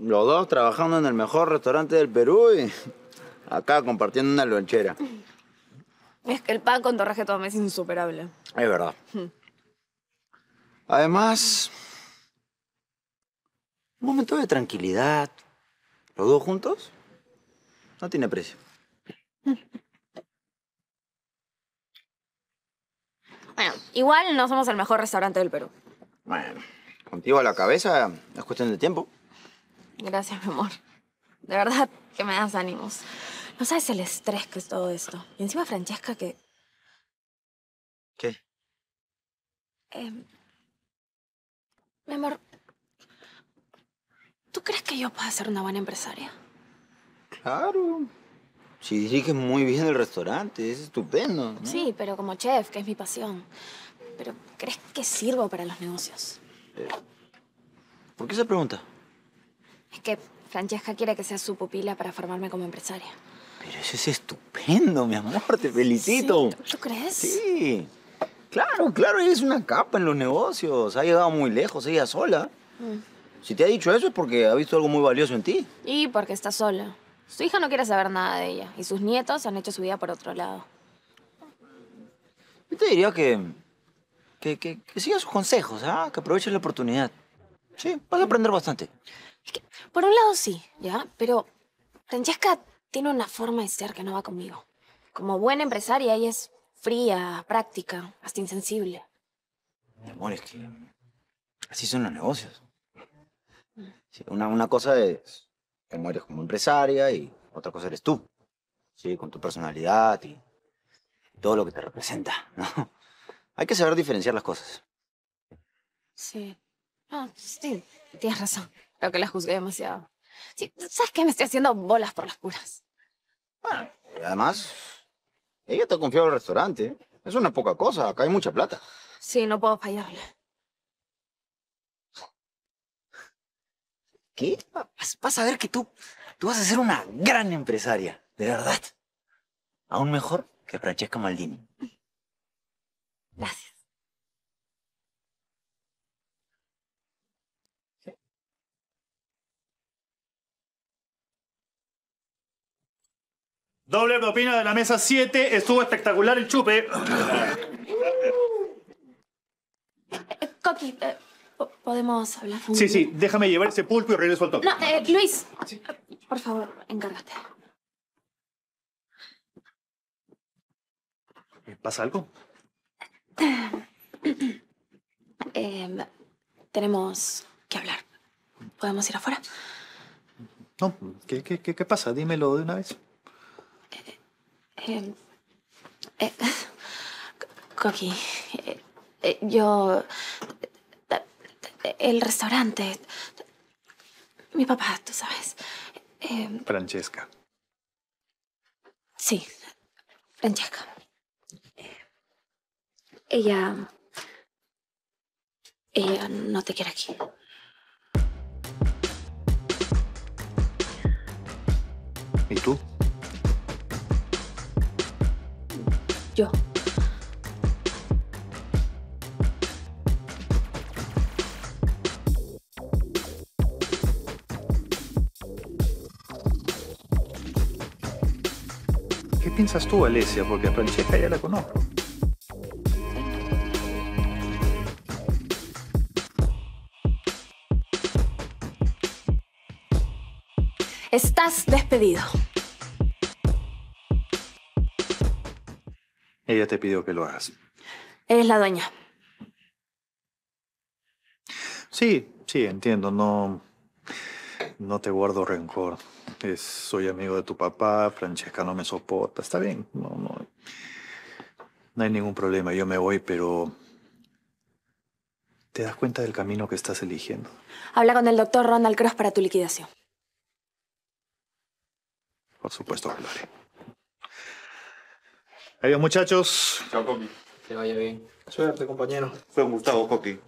los dos trabajando en el mejor restaurante del Perú y acá compartiendo una lonchera. Es que el pan con torraje todo es insuperable. Es verdad. Hmm. Además, un momento de tranquilidad. Los dos juntos no tiene precio. Bueno, igual no somos el mejor restaurante del Perú. Bueno, contigo a la cabeza es cuestión de tiempo. Gracias, mi amor. De verdad que me das ánimos. No sabes el estrés que es todo esto. Y encima Francesca que... ¿Qué? Em, mi amor, ¿tú crees que yo pueda ser una buena empresaria? Claro. Si diriges muy bien el restaurante, es estupendo. Sí, pero como chef, que es mi pasión. Pero, ¿crees que sirvo para los negocios? Eh, ¿Por qué esa pregunta? que Francesca quiere que sea su pupila para formarme como empresaria. Pero eso es estupendo, mi amor, te felicito. ¿tú, crees? Sí. Claro, claro, ella es una capa en los negocios. Ha llegado muy lejos ella sola. Mm. Si te ha dicho eso es porque ha visto algo muy valioso en ti. Y porque está sola. Su hija no quiere saber nada de ella y sus nietos han hecho su vida por otro lado. Yo te diría que, que, siga sus consejos, ¿ah? que aproveches la oportunidad. Sí, vas a aprender bastante. Por un lado sí, ¿ya? Pero Francesca tiene una forma de ser que no va conmigo. Como buena empresaria, ella es fría, práctica, hasta insensible. Mi amor, es que así son los negocios. una, cosa es que eres como empresaria y otra cosa eres tú, ¿sí? con tu personalidad y todo lo que te representa. ¿no? Hay que saber diferenciar las cosas. Sí. Ah, sí, tienes razón. Creo que la juzgué demasiado. Sí, ¿sabes qué? Me estoy haciendo bolas por las puras. Bueno, y además, ella te confió el restaurante. Es una poca cosa, acá hay mucha plata. Sí, no puedo fallarle. ¿Qué? Vas, vas, a ver que tú, tú vas a ser una gran empresaria, de verdad. Aún mejor que Francesca Maldini. Gracias. Doble propina de la mesa 7. Estuvo espectacular el chupe. Eh, Coqui, eh, ¿podemos hablar? Sí, sí, déjame llevar ese pulpo y regreso al No, eh, Luis, por favor, encárgate. ¿Pasa algo? Em, tenemos que hablar. ¿Podemos ir afuera? No. qué pasa? Dímelo de una vez. Em, eh, Coqui, eh, eh, yo... El restaurante... Mi papá, tú sabes. Em, Francesca. Sí, Francesca. Ella... Ella no te quiere aquí. ¿Y tú? piensas tú, Alesia? Porque a Francesca ya la conozco. Estás despedido. Ella te pidió que lo hagas. Es la dueña. Sí, sí, entiendo. No, no te guardo rencor soy amigo de tu papá, Francesca no me soporta, está bien, no, no, no hay ningún problema, yo me voy, pero ¿te das cuenta del camino que estás eligiendo? Habla con el doctor Ronald Cross para tu liquidación. Por supuesto Gloria. Adiós, muchachos. Chao, Coqui. Que vaya bien. Suerte, compañero. Fue un Gustavo, Coqui.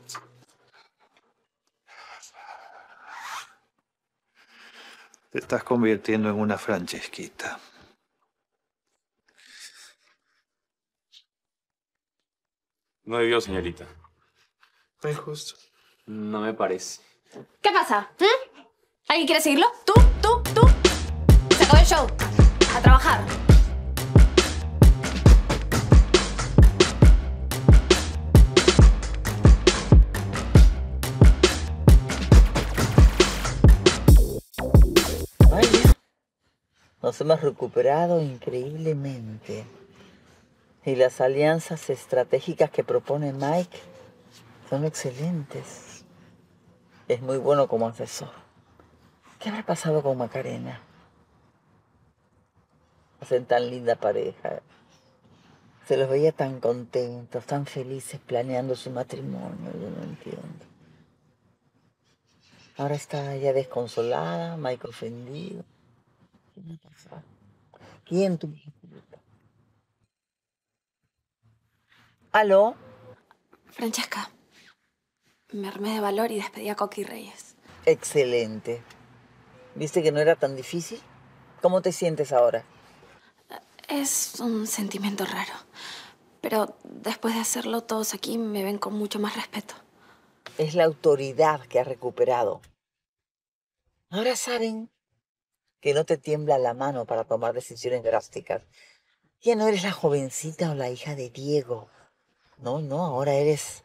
Te estás convirtiendo en una Francesquita. No debió, señorita. No es justo. No me parece. ¿Qué pasa? ¿Mm? ¿Alguien quiere seguirlo? ¿Tú? ¿Tú? ¿Tú? Se acabó el show. A trabajar. nos hemos recuperado increíblemente. Y las alianzas estratégicas que propone Mike son excelentes. Es muy bueno como asesor. ¿Qué habrá pasado con Macarena? Hacen tan linda pareja. Se los veía tan contentos, tan felices planeando su matrimonio. Yo no entiendo. Ahora está ya desconsolada, Mike ofendido. ¿Quién tú ¿Aló? Francesca, me armé de valor y despedí a Coqui Reyes. Excelente. ¿Viste que no era tan difícil? ¿Cómo te sientes ahora? Es un sentimiento raro. Pero después de hacerlo, todos aquí me ven con mucho más respeto. Es la autoridad que ha recuperado. Ahora saben que no te tiembla la mano para tomar decisiones drásticas. Ya no eres la jovencita o la hija de Diego. No, no, ahora eres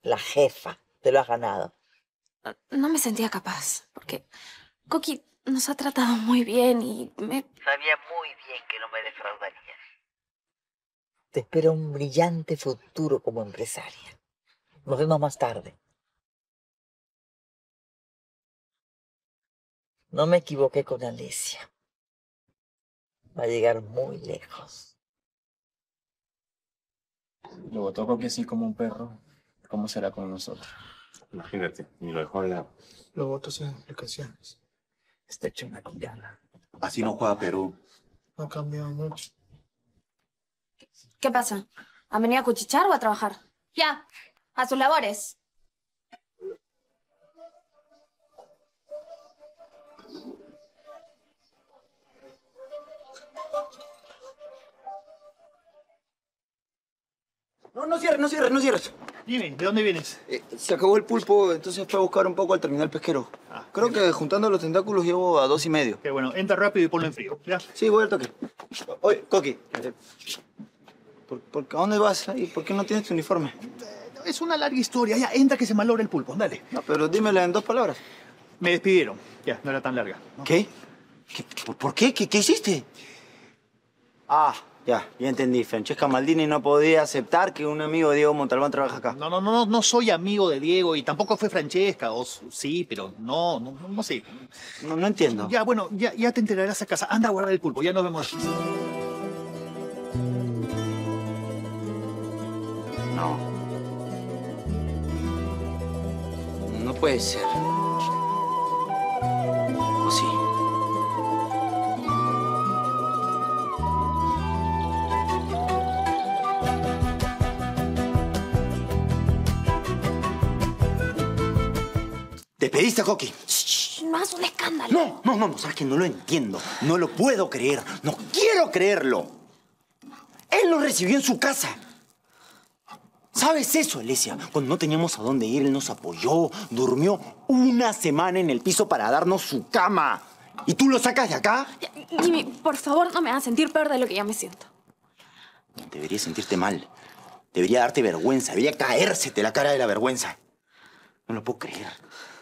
la jefa. Te lo has ganado. No, me sentía capaz, porque Coqui nos ha tratado muy bien y me... Sabía muy bien que no me defraudarías. Te espero un brillante futuro como empresaria. Nos vemos más tarde. No me equivoqué con Alicia. Va a llegar muy lejos. Lo toco que sí como un perro. ¿Cómo será con nosotros? Imagínate, ni lo dejó en la. Lo votó sin explicaciones. Está hecho una cuyana. Así no juega Perú. No ha cambiado mucho. ¿Qué pasa? ¿Ha venido a cuchichar o a trabajar? Ya, a sus labores. No, no cierres, no cierres, no cierres. Dime, ¿de dónde vienes? Eh, se acabó el pulpo, entonces fue a buscar un poco al terminal pesquero. Ah, Creo que juntando los tentáculos llevo a dos y medio. Qué bueno, entra rápido y ponlo en frío, ¿ya? Sí, voy al toque. Oye, Coqui, ¿por, por, a dónde vas? ¿Y por qué no tienes tu uniforme? Es una larga historia, ya, entra que se malogra el pulpo, dale. No, pero dímela en dos palabras. Me despidieron, ya, no era tan larga. qué? por qué qué hiciste? Ah, ya, ya entendí. Francesca Maldini no podía aceptar que un amigo de Diego Montalbán trabaja acá. No, no, no, no soy amigo de Diego y tampoco fue Francesca. O sí, pero no, no, no sé. No, no entiendo. Ya, bueno, ya, ya te enterarás a casa. Anda a guardar el pulpo, ya nos vemos. No. No puede ser. ¿O sí? Te pediste a Coqui. no es un escándalo. No, no, no, no, sabes que no lo entiendo. No lo puedo creer. No quiero creerlo. Él nos recibió en su casa. ¿Sabes eso, Alicia. Cuando no teníamos a dónde ir, él nos apoyó, durmió una semana en el piso para darnos su cama. ¿Y tú lo sacas de acá? Jimmy, por favor, no me hagas sentir peor de lo que ya me siento. Debería sentirte mal. Debería darte vergüenza. Debería caérsete la cara de la vergüenza. No lo puedo creer.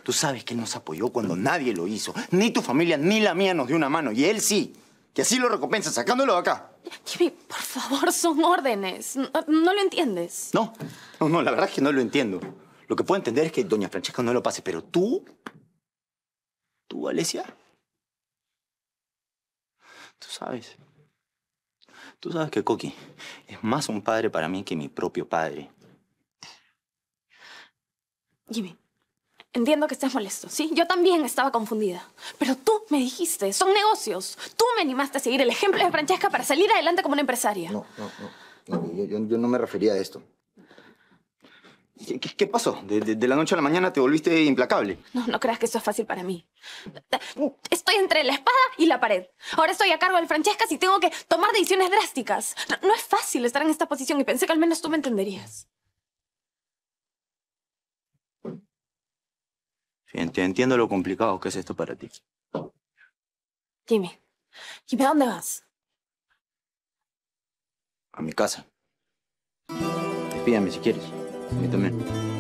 Tú sabes que él nos apoyó cuando nadie lo hizo. Ni tu familia ni la mía nos dio una mano. Y él sí. Que así lo recompensa, sacándolo de acá. Jimmy, por favor, son órdenes. No, lo entiendes. No, no, no, la verdad es que no lo entiendo. Lo que puedo entender es que doña Francesca no lo pase, pero tú... ¿Tú, Alesia? Tú sabes. Tú sabes que Coqui es más un padre para mí que mi propio padre. Jimmy, Entiendo que estés molesto, ¿sí? Yo también estaba confundida. Pero tú me dijiste, son negocios. Tú me animaste a seguir el ejemplo de Francesca para salir adelante como una empresaria. No, no, no. yo, no me refería a esto. ¿Qué, qué, pasó? De, la noche a la mañana te volviste implacable. No, no creas que eso es fácil para mí. Estoy entre la espada y la pared. Ahora estoy a cargo de Francesca y tengo que tomar decisiones drásticas. no es fácil estar en esta posición y pensé que al menos tú me entenderías. Entiendo lo complicado que es esto para ti. Dime. Jimmy, ¿a dónde vas? A mi casa. Despídame si quieres. A mí también.